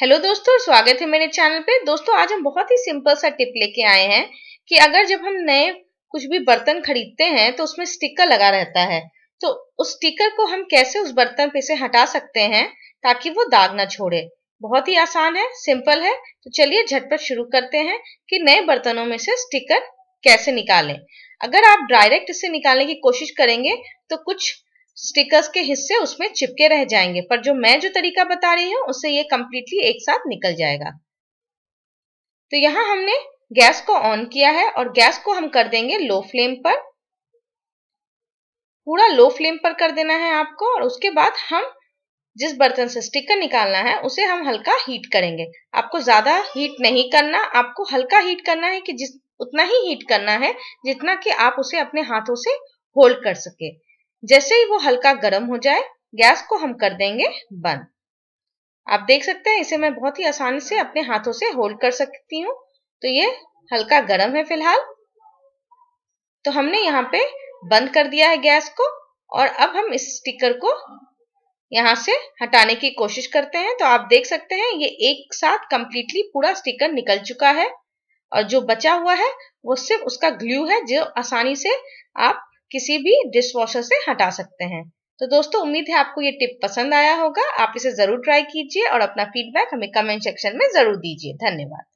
hello दोस्तों स्वागत है मेरे चैनल पे दोस्तों आज हम बहुत ही सिंपल सा टिप लेके आए हैं कि अगर जब हम नए कुछ भी बर्तन खरीदते हैं तो उसमें स्टिकर लगा रहता है तो उस स्टिकर को हम कैसे उस बर्तन पे से हटा सकते हैं ताकि वो दाग ना छोड़े बहुत ही आसान है सिंपल है तो चलिए झटपट शुरू करते हैं कि नए बर्तनों में से स्टिकर कैसे निकालें अगर आप डायरेक्ट इसे निकालने की कोशिश करेंगे तो कुछ स्टिकर्स के हिस्से उसमें चिपके रह जाएंगे पर जो मैं जो तरीका बता रही हूँ उससे ये कम्प्लीटली एक साथ निकल जाएगा तो यहाँ हमने गैस को ऑन किया है और गैस को हम कर देंगे लो फ्लेम पर पूरा लो फ्लेम पर कर देना है आपको और उसके बाद हम जिस बर्तन से स्टिकर निकालना है उसे हम हल्का हीट करेंगे आपको ज्यादा हीट नहीं करना आपको हल्का हीट करना है कि जिस उतना ही हीट करना है जितना कि आप उसे अपने हाथों से होल्ड कर सके जैसे ही वो हल्का गर्म हो जाए गैस को हम कर देंगे बंद आप देख सकते हैं इसे मैं बहुत ही आसानी से अपने हाथों से होल्ड कर सकती हूँ तो ये हल्का गर्म है फिलहाल तो हमने यहाँ पे बंद कर दिया है गैस को और अब हम इस स्टिकर को यहाँ से हटाने की कोशिश करते हैं तो आप देख सकते हैं ये एक साथ कंप्लीटली पूरा स्टिकर निकल चुका है और जो बचा हुआ है वो सिर्फ उसका ग्लू है जो आसानी से आप किसी भी डिश वॉशर से हटा सकते हैं तो दोस्तों उम्मीद है आपको ये टिप पसंद आया होगा आप इसे ज़रूर ट्राई कीजिए और अपना फीडबैक हमें कमेंट सेक्शन में ज़रूर दीजिए धन्यवाद